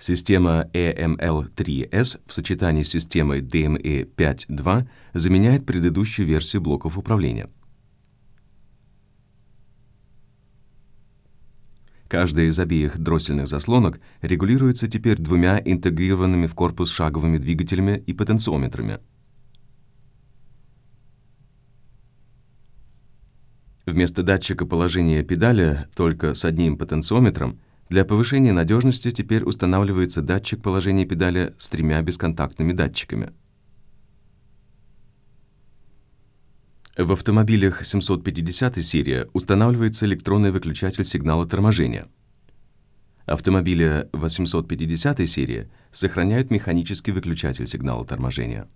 Система EML3S в сочетании с системой DME5.2 заменяет предыдущие версии блоков управления. Каждая из обеих дроссельных заслонок регулируется теперь двумя интегрированными в корпус шаговыми двигателями и потенциометрами. Вместо датчика положения педали только с одним потенциометром – для повышения надежности теперь устанавливается датчик положения педали с тремя бесконтактными датчиками. В автомобилях 750 серии устанавливается электронный выключатель сигнала торможения. Автомобили 850 серии сохраняют механический выключатель сигнала торможения.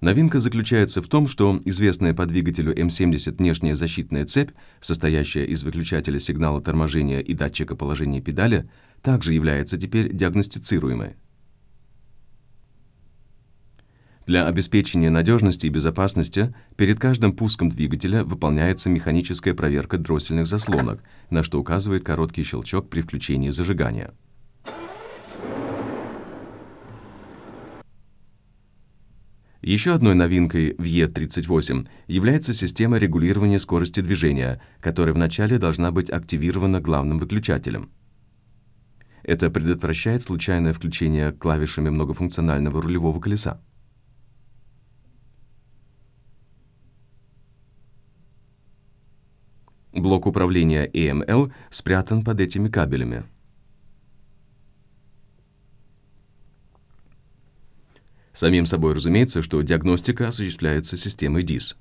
Новинка заключается в том, что известная по двигателю М70 внешняя защитная цепь, состоящая из выключателя сигнала торможения и датчика положения педали, также является теперь диагностицируемой. Для обеспечения надежности и безопасности перед каждым пуском двигателя выполняется механическая проверка дроссельных заслонок, на что указывает короткий щелчок при включении зажигания. Еще одной новинкой в Е38 является система регулирования скорости движения, которая вначале должна быть активирована главным выключателем. Это предотвращает случайное включение клавишами многофункционального рулевого колеса. Блок управления EML спрятан под этими кабелями. Самим собой разумеется, что диагностика осуществляется системой ДИС.